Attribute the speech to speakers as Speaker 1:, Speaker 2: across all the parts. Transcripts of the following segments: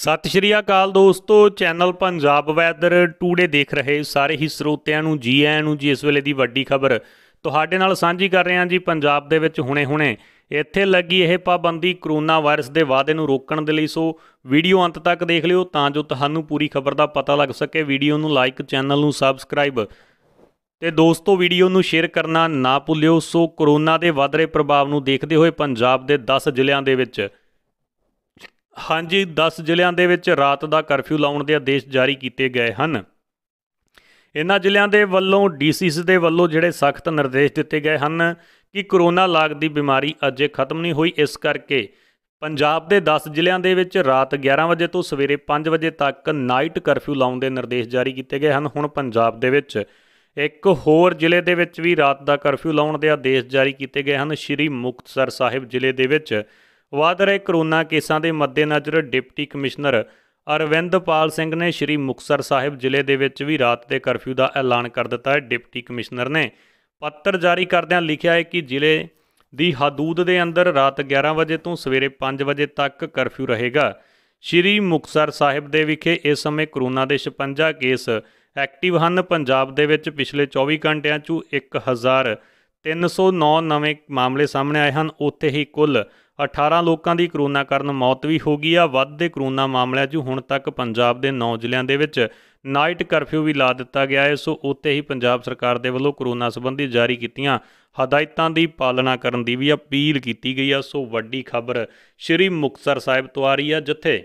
Speaker 1: ਸਤਿ ਸ਼੍ਰੀ ਅਕਾਲ ਦੋਸਤੋ channel Punjab weather today ਦੇਖ ਰਹੇ ਸਾਰੇ ਹੀ ਸਰੋਤਿਆਂ ਨੂੰ ਜੀ ਆਇਆਂ ਨੂੰ ਜੀ ਇਸ ਵੇਲੇ ਦੀ ਵੱਡੀ ਖਬਰ ਤੁਹਾਡੇ ਨਾਲ ਸਾਂਝੀ ਕਰ ਰਹੇ ਹਾਂ ਜੀ ਪੰਜਾਬ ਦੇ ਵਿੱਚ ਹੁਣੇ-ਹੁਣੇ ਇੱਥੇ ਲੱਗੀ ਇਹ ਪਾਬੰਦੀ ਕਰੋਨਾ ਵਾਇਰਸ ਦੇ ਵਾਅਦੇ ਨੂੰ ਰੋਕਣ ਦੇ ਲਈ ਸੋ ਵੀਡੀਓ ਅੰਤ ਤੱਕ ਦੇਖ ਲਿਓ ਤਾਂ ਜੋ ਤੁਹਾਨੂੰ ਪੂਰੀ ਖਬਰ ਦਾ ਪਤਾ ਲੱਗ ਸਕੇ ਵੀਡੀਓ ਨੂੰ ਲਾਈਕ ਚੈਨਲ ਨੂੰ ਸਬਸਕ੍ਰਾਈਬ ਤੇ ਦੋਸਤੋ ਵੀਡੀਓ ਨੂੰ ਸ਼ੇਅਰ ਕਰਨਾ ਨਾ ਭੁੱਲਿਓ ਸੋ ਕਰੋਨਾ ਦੇ ਵਧ ਰਹੇ ਪ੍ਰਭਾਵ ਨੂੰ ਦੇਖਦੇ ਹੋਏ ਪੰਜਾਬ ਦੇ 10 ਜ਼ਿਲ੍ਹਿਆਂ ਦੇ ਵਿੱਚ ਹਾਂਜੀ 10 ਜ਼ਿਲ੍ਹਿਆਂ ਦੇ ਵਿੱਚ ਰਾਤ ਦਾ ਕਰਫਿਊ ਲਾਉਣ ਦੇ ਆਦੇਸ਼ ਜਾਰੀ ਕੀਤੇ ਗਏ ਹਨ ਇਨ੍ਹਾਂ ਜ਼ਿਲ੍ਹਿਆਂ ਦੇ ਵੱਲੋਂ ਡੀਸੀਸ ਦੇ ਵੱਲੋਂ ਜਿਹੜੇ ਸਖਤ ਨਿਰਦੇਸ਼ ਦਿੱਤੇ ਗਏ ਹਨ ਕਿ ਕਰੋਨਾ ਲਾਗ ਦੀ ਬਿਮਾਰੀ ਅਜੇ ਖਤਮ ਨਹੀਂ ਹੋਈ ਇਸ ਕਰਕੇ ਪੰਜਾਬ ਦੇ 10 ਜ਼ਿਲ੍ਹਿਆਂ ਦੇ ਵਿੱਚ ਰਾਤ 11 ਵਜੇ ਤੋਂ ਸਵੇਰੇ 5 ਵਜੇ ਤੱਕ ਨਾਈਟ ਕਰਫਿਊ ਲਾਉਣ ਦੇ ਨਿਰਦੇਸ਼ ਜਾਰੀ ਕੀਤੇ ਗਏ ਹਨ ਹੁਣ ਪੰਜਾਬ ਦੇ ਵਿੱਚ ਇੱਕ ਹੋਰ ਜ਼ਿਲ੍ਹੇ ਦੇ ਵਿੱਚ ਵੀ ਰਾਤ ਦਾ ਕਰਫਿਊ ਲਾਉਣ ਦੇ ਆਦੇਸ਼ ਜਾਰੀ ਕੀਤੇ ਗਏ ਹਨ ਸ਼੍ਰੀ ਮੁਕਤਸਰ ਸਾਹਿਬ ਜ਼ਿਲ੍ਹੇ ਦੇ ਵਿੱਚ ਵਧ ਰਹੇ ਕਰੋਨਾ ਕੇਸਾਂ ਦੇ ਮੱਦੇਨਜ਼ਰ ਡਿਪਟੀ ਕਮਿਸ਼ਨਰ ਅਰਵਿੰਦ ਪਾਲ ਸਿੰਘ ਨੇ ਸ਼੍ਰੀ ਮੁਕਸਰ ਸਾਹਿਬ ਜ਼ਿਲ੍ਹੇ ਦੇ ਵਿੱਚ ਵੀ ਰਾਤ ਦੇ ਕਰਫਿਊ ਦਾ ਐਲਾਨ ਕਰ ਦਿੱਤਾ ਹੈ ਡਿਪਟੀ ਕਮਿਸ਼ਨਰ ਨੇ ਪੱਤਰ ਜਾਰੀ ਕਰਦਿਆਂ ਲਿਖਿਆ ਹੈ ਕਿ ਜ਼ਿਲ੍ਹੇ ਦੀ ਹਦੂਦ ਦੇ ਅੰਦਰ ਰਾਤ 11 ਵਜੇ ਤੋਂ ਸਵੇਰੇ 5 ਵਜੇ ਤੱਕ ਕਰਫਿਊ ਰਹੇਗਾ ਸ਼੍ਰੀ ਮੁਕਸਰ ਸਾਹਿਬ ਦੇ ਵਿਖੇ ਇਸ ਸਮੇਂ ਕਰੋਨਾ ਦੇ 56 ਕੇਸ ਐਕਟਿਵ ਹਨ ਪੰਜਾਬ ਦੇ ਵਿੱਚ ਪਿਛਲੇ 24 ਘੰਟਿਆਂ 'ਚ 1309 ਨਵੇਂ ਮਾਮਲੇ ਸਾਹਮਣੇ ਆਏ ਹਨ ਉੱਥੇ ਹੀ ਕੁੱਲ 18 ਲੋਕਾਂ ਦੀ ਕਰੋਨਾ ਕਾਰਨ ਮੌਤ ਵੀ ਹੋ ਗਈ ਆ ਵੱਧਦੇ ਕਰੋਨਾ ਮਾਮਲਿਆਂ 'ਚ ਹੁਣ ਤੱਕ ਪੰਜਾਬ ਦੇ 9 ਜ਼ਿਲ੍ਹਿਆਂ ਦੇ ਵਿੱਚ ਨਾਈਟ ਕਰਫਿਊ ਵੀ ਲਾ ਦਿੱਤਾ ਗਿਆ ਹੈ ਸੋ ਉੱਤੇ ਹੀ ਪੰਜਾਬ ਸਰਕਾਰ ਦੇ ਵੱਲੋਂ ਕਰੋਨਾ ਸੰਬੰਧੀ ਜਾਰੀ ਕੀਤੀਆਂ ਹਦਾਇਤਾਂ ਦੀ ਪਾਲਣਾ ਕਰਨ ਦੀ ਵੀ ਅਪੀਲ ਕੀਤੀ ਗਈ ਆ ਸੋ ਵੱਡੀ ਖਬਰ ਸ਼੍ਰੀ ਮੁਕਤਸਰ ਸਾਹਿਬ ਤੋਂ ਆ ਰਹੀ ਆ ਜਿੱਥੇ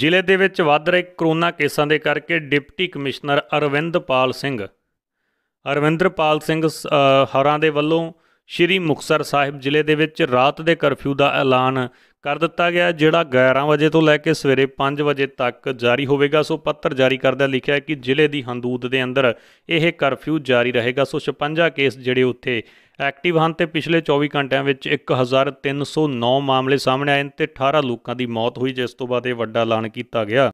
Speaker 1: ਜ਼ਿਲ੍ਹੇ ਦੇ ਵਿੱਚ ਵੱਧ ਰਹੇ ਕਰੋਨਾ ਕੇਸਾਂ ਦੇ ਕਰਕੇ ਡਿਪਟੀ ਕਮਿਸ਼ਨਰ ਅਰਵਿੰਦਪਾਲ ਸਿੰਘ ਅਰਵਿੰਦਰਪਾਲ ਸਿੰਘ ਹਰਾਂ ਦੇ ਵੱਲੋਂ ਸ਼੍ਰੀ ਮੁਕਸਰ ਸਾਹਿਬ ਜ਼ਿਲ੍ਹੇ ਦੇ ਵਿੱਚ ਰਾਤ ਦੇ ਕਰਫਿਊ ਦਾ ਐਲਾਨ ਕਰ ਦਿੱਤਾ ਗਿਆ ਜਿਹੜਾ 11 ਵਜੇ ਤੋਂ ਲੈ ਕੇ ਸਵੇਰੇ 5 ਵਜੇ ਤੱਕ ਜਾਰੀ ਹੋਵੇਗਾ ਸੋ ਪੱਤਰ ਜਾਰੀ ਕਰਦਿਆ ਲਿਖਿਆ ਕਿ ਜ਼ਿਲ੍ਹੇ ਦੀ ਹੰਦੂਦ ਦੇ ਅੰਦਰ ਇਹ ਕਰਫਿਊ ਜਾਰੀ ਰਹੇਗਾ ਸੋ 56 ਕੇਸ ਜਿਹੜੇ ਉੱਥੇ ਐਕਟਿਵ ਹਨ ਤੇ ਪਿਛਲੇ 24 ਘੰਟਿਆਂ ਵਿੱਚ 1309 ਮਾਮਲੇ ਸਾਹਮਣੇ ਆਏ ਤੇ 18 ਲੋਕਾਂ ਦੀ ਮੌਤ ਹੋਈ ਜਿਸ ਤੋਂ ਬਾਅਦ ਇਹ ਵੱਡਾ ਐਲਾਨ ਕੀਤਾ ਗਿਆ